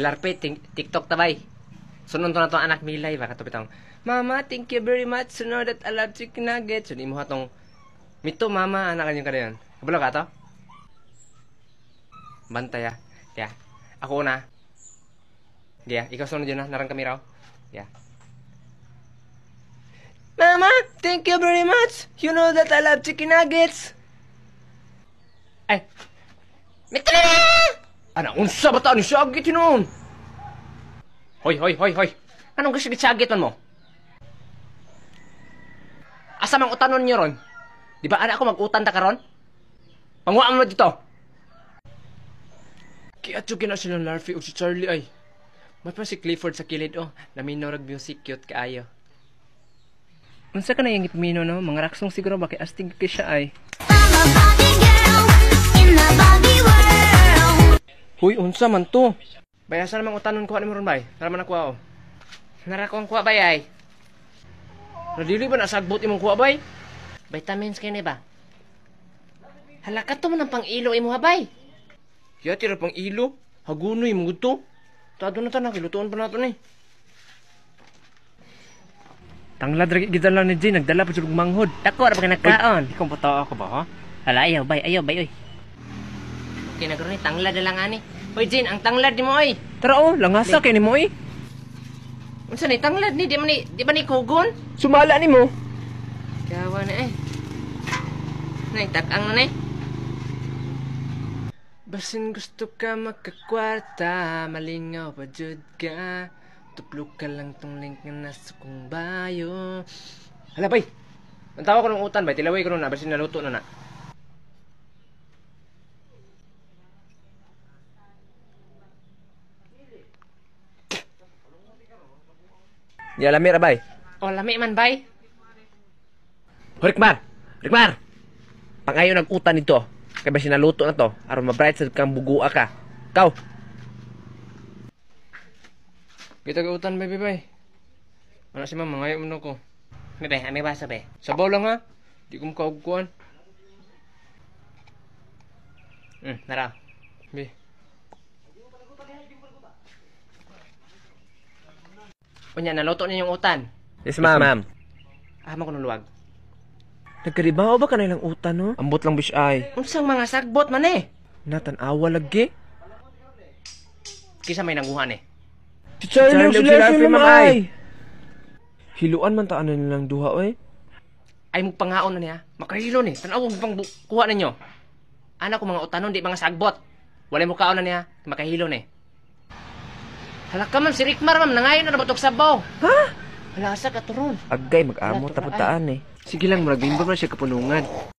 larpe, TikTok tabay. Sunon to na tong anak milay ba katupit ang Mama, thank you very much. Sunon that I love chicken nuggets. Sunon imo hatong Mito mama anak kanyo kadayon. Kabalo ka to? Bantay ya. Ah. Ya. Ako na. Ya, ikaw sunod yun na. Ah. Narang kami raw. Ya. Mama, thank you very much. You know that I love chicken nuggets. Ay. Mito na! Ana, unsa ba ni sagit noon? Hoy, hoy, hoy, hoy. Anong gasagit sagit mo? Asa mang utanon niyo ron? Di ba ana ako mag ta karon? Panguam mo dito. Kaya tsukin na si Larfi o si Charlie ay. May pa si Clifford sa kilid o. Oh. Naminorag music cute kaayo. Unsa ka na yung ipamino no? Mga raksong siguro ba kay astig ka siya ay. I'm a Bobby girl in the Bobby world. Huy, unsa man to? Bay, asa namang utanon ko ni ron bay? Nara man nakuha ko. Oh. Nara ko ang kuha bay ay. Nadili ba nasagbot imong kuha bay? Vitamins kay ni ba? Hala ka to man ang pang-ilo imo ha bay. Kaya tira pang ilo? Hagunoy mo to? Tado na tanang, kilutuan pa nato ni. Eh. Tanglad ra gid lang ni Jay nagdala pa jud manghod. Dako ra pagka nagkaon. Ikaw pa tao ako ba ha? Hala ayaw bay, ayaw bay oy kinagro ni tanglad lang ani. Hoy Jin, ang tanglad ni mo oy. Tara o, oh, langasa kay ni mo oy. Unsa ni tanglad ni di man ni di ba ni kugon? Sumala ni mo. Gawa na eh. Nay takang ang eh. Basin gusto ka makakwarta, malingaw pa jud ka. Tuplok ka lang tong link na nasa kong bayo. Hala bay, ang tawa ko ng utan bay, tilaway ko na, ah. basin naluto na na. Ya lami ra bay. Oh lami man bay. Rikmar! Rikmar! Pangayo nag-utan nito. Kay ba sinaluto na to? Aron ma-bright sa kang bugua ka. Kau! Kita ka utan, baby, bay. Ano si mama, ngayon mo ko. Ano ba? Ano ba sa bay? Sabaw lang ha. Di ko mukha kukuhan. Hmm, nara. Bay. Unya, naluto ninyong utan. Yes, ma'am. Yes, ma'am. Ahama ko ng luwag. Nagkaribao ba ka nilang utan, no? Ambot lang bis ay. Unsang mga sagbot man eh. Natan, Natanawa lagi. Kisa may nanguhan eh. Si Charlie, si Larry, ma'am ay. Hiluan man taan nilang duha, eh. Ay, mugpangaon na niya. Makarilo ni. Tanawa mo pang kuha ninyo. Anak ko mga utanon, di mga sagbot. Walay mo kaon na niya. Makahilo ni. Hala man si Rickmar ma'am, nangayon na nabutok sa sabaw. Ha? Wala sa katuron. Aggay Agay, mag-amo, taputaan eh. Sige lang, murag bimbo na siya kapunungan.